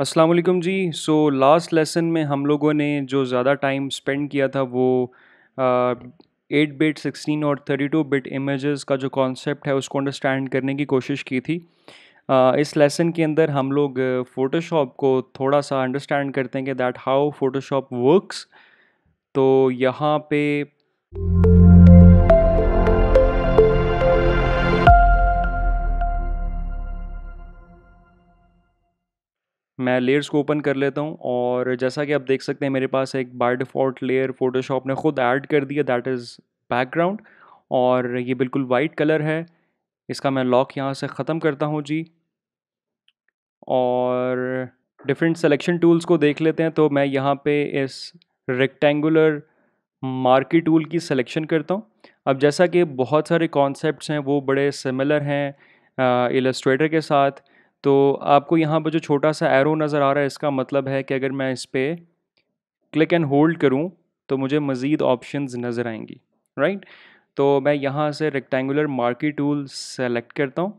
अस्सलाम वालेकुम जी so last lesson में हम लोगों ने जो ज़्यादा टाइम स्पेंड किया था वो एट बिट सिक्सटीन और थर्टी टू बिट इमेजेस का जो कॉन्सेप्ट है उसको अंडरस्टैंड करने की कोशिश की थी uh, इस लेसन के अंदर हम लोग फ़ोटोशॉप को थोड़ा सा अंडरस्टैंड करते हैं कि दैट हाउ फ़ोटोशॉप वर्क्स तो यहाँ पे मैं लेयर्स को ओपन कर लेता हूँ और जैसा कि आप देख सकते हैं मेरे पास एक बाय डिफ़ॉल्ट लेयर फोटोशॉप ने ख़ुद ऐड कर दिया दैट इज़ बैकग्राउंड और ये बिल्कुल वाइट कलर है इसका मैं लॉक यहाँ से ख़त्म करता हूँ जी और डिफरेंट सेलेक्शन टूल्स को देख लेते हैं तो मैं यहाँ पे इस रेक्टेंगुलर मार्की टूल की सिलेक्शन करता हूँ अब जैसा कि बहुत सारे कॉन्सेप्ट्स हैं वो बड़े सिमिलर हैं इलस्ट्रेटर के साथ तो आपको यहाँ पर जो छोटा सा एरो नज़र आ रहा है इसका मतलब है कि अगर मैं इस पर क्लिक एंड होल्ड करूँ तो मुझे मज़ीद ऑप्शन नज़र आएंगी राइट तो मैं यहाँ से रेक्टेंगुलर मार्की टूल सेलेक्ट करता हूँ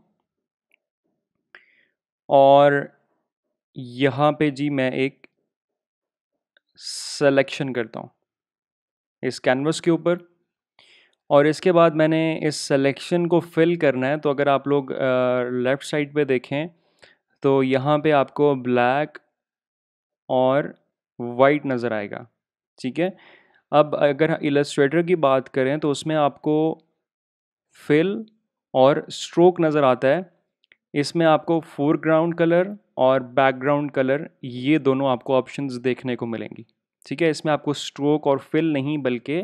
और यहाँ पे जी मैं एक सेलेक्शन करता हूँ इस कैनवस के ऊपर और इसके बाद मैंने इस सेलेक्शन को फिल करना है तो अगर आप लोग लेफ़्ट साइड पे देखें तो यहाँ पे आपको ब्लैक और वाइट नज़र आएगा ठीक है अब अगर इलस्ट्रेटर की बात करें तो उसमें आपको फिल और स्ट्रोक नज़र आता है इसमें आपको फोरग्राउंड कलर और बैकग्राउंड कलर ये दोनों आपको ऑप्शंस देखने को मिलेंगी ठीक है इसमें आपको स्ट्रोक और फिल नहीं बल्कि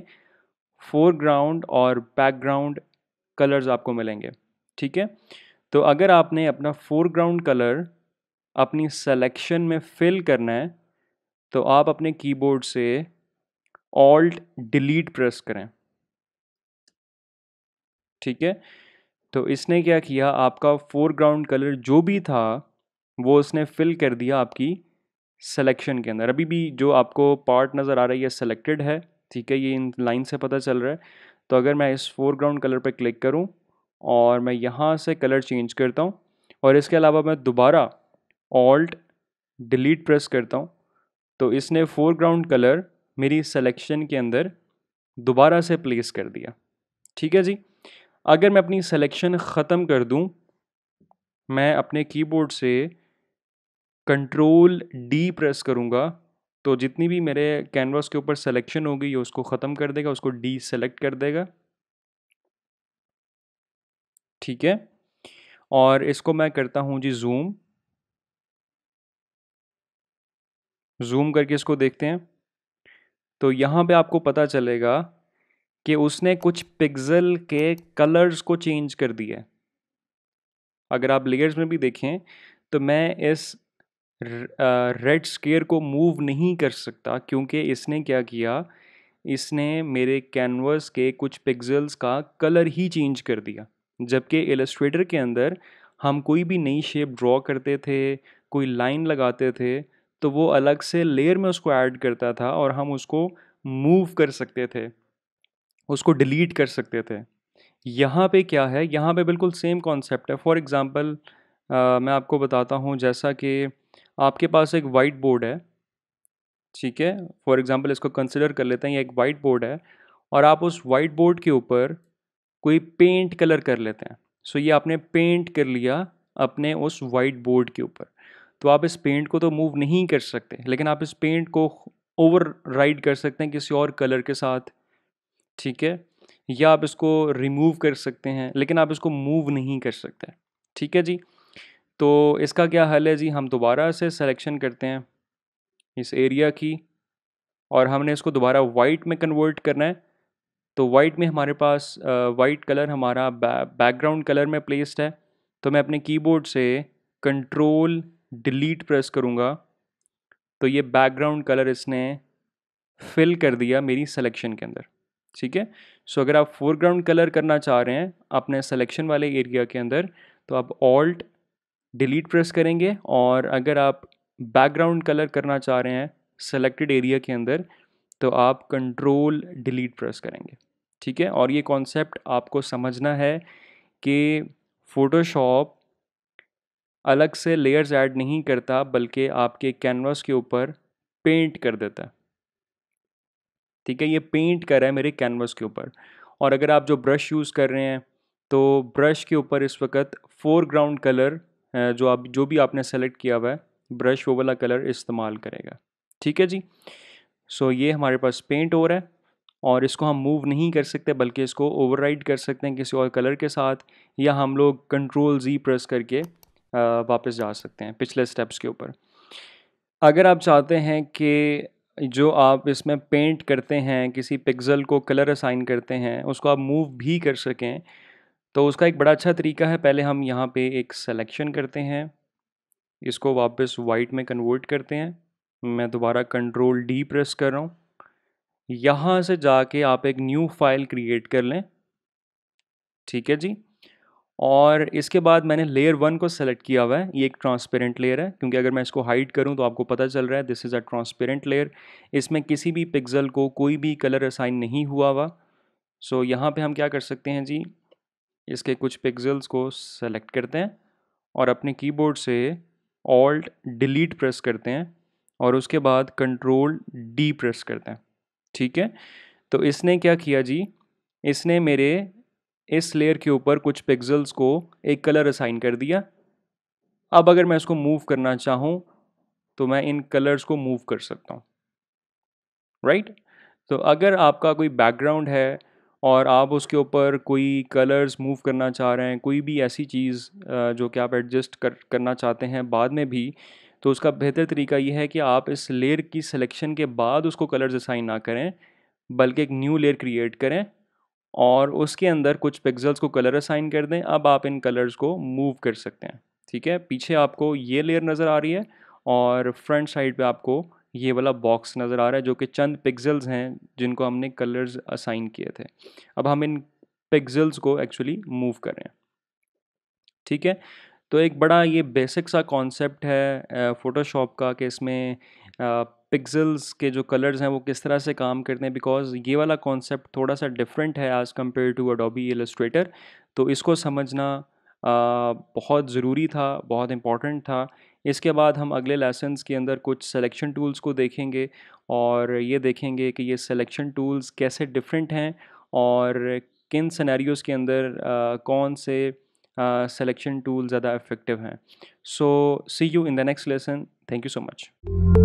फोरग्राउंड और बैकग्राउंड कलर्स आपको मिलेंगे ठीक है तो अगर आपने अपना फोरग्राउंड कलर अपनी सेलेक्शन में फिल करना है तो आप अपने कीबोर्ड से ऑल्ट डिलीट प्रेस करें ठीक है तो इसने क्या किया आपका फोरग्राउंड कलर जो भी था वो उसने फिल कर दिया आपकी सेलेक्शन के अंदर अभी भी जो आपको पार्ट नज़र आ रहा है ये सेलेक्टेड है ठीक है ये इन लाइन से पता चल रहा है तो अगर मैं इस फोरग्राउंड कलर पर क्लिक करूँ और मैं यहाँ से कलर चेंज करता हूँ और इसके अलावा मैं दोबारा ऑल्ट डिलीट प्रेस करता हूँ तो इसने फोरग्राउंड कलर मेरी सिलेक्शन के अंदर दोबारा से प्लेस कर दिया ठीक है जी अगर मैं अपनी सिलेक्शन ख़त्म कर दूं मैं अपने कीबोर्ड से कंट्रोल डी प्रेस करूंगा तो जितनी भी मेरे कैनवास के ऊपर सिलेक्शन होगी ये उसको ख़त्म कर देगा उसको डी सेलेक्ट कर देगा ठीक है और इसको मैं करता हूँ जी जूम जूम करके इसको देखते हैं तो यहाँ पे आपको पता चलेगा कि उसने कुछ पिक्सल के कलर्स को चेंज कर दिया अगर आप लेयर्स में भी देखें तो मैं इस रेड स्केयर को मूव नहीं कर सकता क्योंकि इसने क्या किया इसने मेरे कैनवस के कुछ पिक्सल्स का कलर ही चेंज कर दिया जबकि एलस्ट्रेटर के अंदर हम कोई भी नई शेप ड्रॉ करते थे कोई लाइन लगाते थे तो वो अलग से लेयर में उसको ऐड करता था और हम उसको मूव कर सकते थे उसको डिलीट कर सकते थे यहाँ पे क्या है यहाँ पे बिल्कुल सेम कॉन्सेप्ट है फॉर एग्ज़ाम्पल मैं आपको बताता हूँ जैसा कि आपके पास एक वाइट बोर्ड है ठीक है फॉर एग्ज़ाम्पल इसको कंसिडर कर लेते हैं ये एक वाइट बोर्ड है और आप उस वाइट बोर्ड के ऊपर कोई पेंट कलर कर लेते हैं सो ये आपने पेंट कर लिया अपने उस वाइट बोर्ड के ऊपर तो आप इस पेंट को तो मूव नहीं कर सकते लेकिन आप इस पेंट को ओवर राइड कर सकते हैं किसी और कलर के साथ ठीक है या आप इसको रिमूव कर सकते हैं लेकिन आप इसको मूव नहीं कर सकते ठीक है जी तो इसका क्या हल है जी हम दोबारा से सिलेक्शन करते हैं इस एरिया की और हमने इसको दोबारा वाइट में कन्वर्ट करना है तो वाइट में हमारे पास वाइट कलर हमारा बैकग्राउंड कलर में प्लेस्ड है तो मैं अपने कीबोर्ड से कंट्रोल डिलीट प्रेस करूँगा तो ये बैकग्राउंड कलर इसने फिल कर दिया मेरी सिलेक्शन के अंदर ठीक है सो अगर आप फोरग्राउंड कलर करना चाह रहे हैं अपने सिलेक्शन वाले एरिया के अंदर तो आप ऑल्ट डिलीट प्रेस करेंगे और अगर आप बैकग्राउंड कलर करना चाह रहे हैं सेलेक्टेड एरिया के अंदर तो आप कंट्रोल डिलीट प्रेस करेंगे ठीक है और ये कॉन्सेप्ट आपको समझना है कि फ़ोटोशॉप अलग से लेयर्स ऐड नहीं करता बल्कि आपके कैनवास के ऊपर पेंट कर देता ठीक है ये पेंट कर रहा है मेरे कैनवास के ऊपर और अगर आप जो ब्रश यूज़ कर रहे हैं तो ब्रश के ऊपर इस वक्त फोरग्राउंड कलर जो आप जो भी आपने सेलेक्ट किया हुआ है ब्रश वो वाला कलर इस्तेमाल करेगा ठीक है जी सो ये हमारे पास पेंट हो रहा है और इसको हम मूव नहीं कर सकते बल्कि इसको ओवरराइड कर सकते हैं किसी और कलर के साथ या हम लोग कंट्रोल जी प्रेस करके वापस जा सकते हैं पिछले स्टेप्स के ऊपर अगर आप चाहते हैं कि जो आप इसमें पेंट करते हैं किसी पिक्सल को कलर असाइन करते हैं उसको आप मूव भी कर सकें तो उसका एक बड़ा अच्छा तरीका है पहले हम यहाँ पे एक सिलेक्शन करते हैं इसको वापस वाइट में कन्वर्ट करते हैं मैं दोबारा कंट्रोल डी प्रेस कर रहा हूँ यहाँ से जाके आप एक न्यू फाइल क्रिएट कर लें ठीक है जी और इसके बाद मैंने लेयर वन को सेलेक्ट किया हुआ है ये एक ट्रांसपेरेंट लेयर है क्योंकि अगर मैं इसको हाइड करूं तो आपको पता चल रहा है this is a transparent layer इसमें किसी भी पिक्सल को कोई भी कलर असाइन नहीं हुआ हुआ सो so, यहाँ पे हम क्या कर सकते हैं जी इसके कुछ पिक्सल्स को सेलेक्ट करते हैं और अपने कीबोर्ड से ऑल्ट डिलीट प्रेस करते हैं और उसके बाद कंट्रोल डी प्रेस करते हैं ठीक है तो इसने क्या किया जी इसने मेरे इस लेयर के ऊपर कुछ पिक्सल्स को एक कलर असाइन कर दिया अब अगर मैं इसको मूव करना चाहूँ तो मैं इन कलर्स को मूव कर सकता हूँ राइट right? तो अगर आपका कोई बैकग्राउंड है और आप उसके ऊपर कोई कलर्स मूव करना चाह रहे हैं कोई भी ऐसी चीज़ जो कि आप एडजस्ट कर करना चाहते हैं बाद में भी तो उसका बेहतर तरीका यह है कि आप इस लेयर की सिलेक्शन के बाद उसको कलर्स असाइन ना करें बल्कि एक न्यू लेयर क्रिएट करें और उसके अंदर कुछ पिक्सल्स को कलर असाइन कर दें अब आप इन कलर्स को मूव कर सकते हैं ठीक है पीछे आपको ये लेयर नज़र आ रही है और फ्रंट साइड पे आपको ये वाला बॉक्स नज़र आ रहा है जो कि चंद पिक्सल्स हैं जिनको हमने कलर्स असाइन किए थे अब हम इन पिक्सल्स को एक्चुअली मूव करें ठीक है तो एक बड़ा ये बेसिक सा कॉन्सेप्ट है फ़ोटोशॉप का कि इसमें पिक्सल्स के जो कलर्स हैं वो किस तरह से काम करते हैं बिकॉज ये वाला कॉन्सेप्ट थोड़ा सा डिफरेंट है as compared to Adobe Illustrator तो इसको समझना आ, बहुत ज़रूरी था बहुत इम्पॉर्टेंट था इसके बाद हम अगले लेसन्स के अंदर कुछ सिलेक्शन टूल्स को देखेंगे और ये देखेंगे कि ये सिलेक्शन टूल्स कैसे डिफरेंट हैं और किन सिनेरियोज़ के अंदर आ, कौन से सेलेक्शन uh, टूल ज़्यादा इफ़ेक्टिव हैं so see you in the next lesson thank you so much